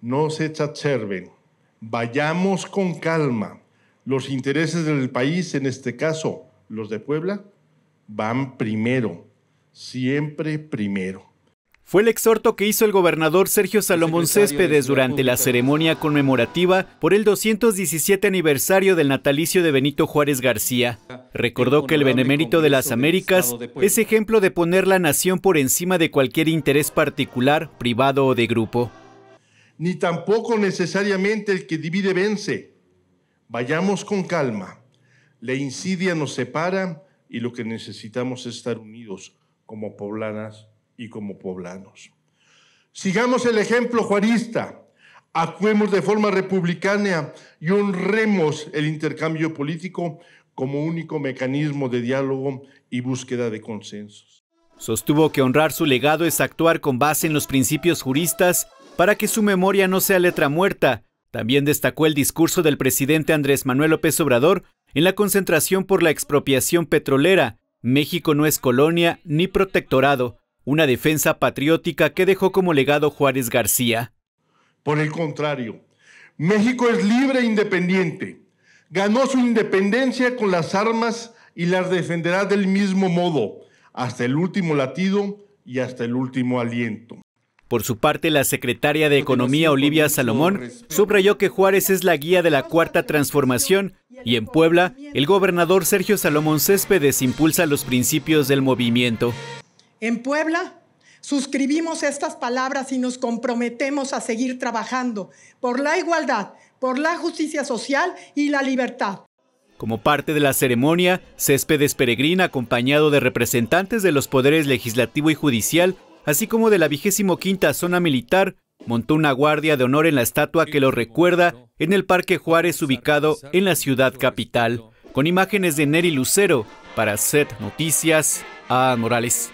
no se exacerben, vayamos con calma. Los intereses del país, en este caso los de Puebla, van primero, siempre primero. Fue el exhorto que hizo el gobernador Sergio Salomón Céspedes durante la ceremonia conmemorativa por el 217 aniversario del natalicio de Benito Juárez García. Recordó que el Benemérito de las Américas es ejemplo de poner la nación por encima de cualquier interés particular, privado o de grupo ni tampoco necesariamente el que divide vence. Vayamos con calma. La insidia nos separa y lo que necesitamos es estar unidos como poblanas y como poblanos. Sigamos el ejemplo juarista, actuemos de forma republicana y honremos el intercambio político como único mecanismo de diálogo y búsqueda de consensos. Sostuvo que honrar su legado es actuar con base en los principios juristas para que su memoria no sea letra muerta. También destacó el discurso del presidente Andrés Manuel López Obrador en la concentración por la expropiación petrolera. México no es colonia ni protectorado, una defensa patriótica que dejó como legado Juárez García. Por el contrario, México es libre e independiente. Ganó su independencia con las armas y las defenderá del mismo modo, hasta el último latido y hasta el último aliento. Por su parte, la secretaria de Economía Olivia Salomón subrayó que Juárez es la guía de la cuarta transformación y en Puebla, el gobernador Sergio Salomón Céspedes impulsa los principios del movimiento. En Puebla, suscribimos estas palabras y nos comprometemos a seguir trabajando por la igualdad, por la justicia social y la libertad. Como parte de la ceremonia, Céspedes Peregrín, acompañado de representantes de los poderes legislativo y judicial, así como de la 25 zona militar, montó una guardia de honor en la estatua que lo recuerda en el Parque Juárez ubicado en la ciudad capital, con imágenes de Neri Lucero para Set Noticias a Morales.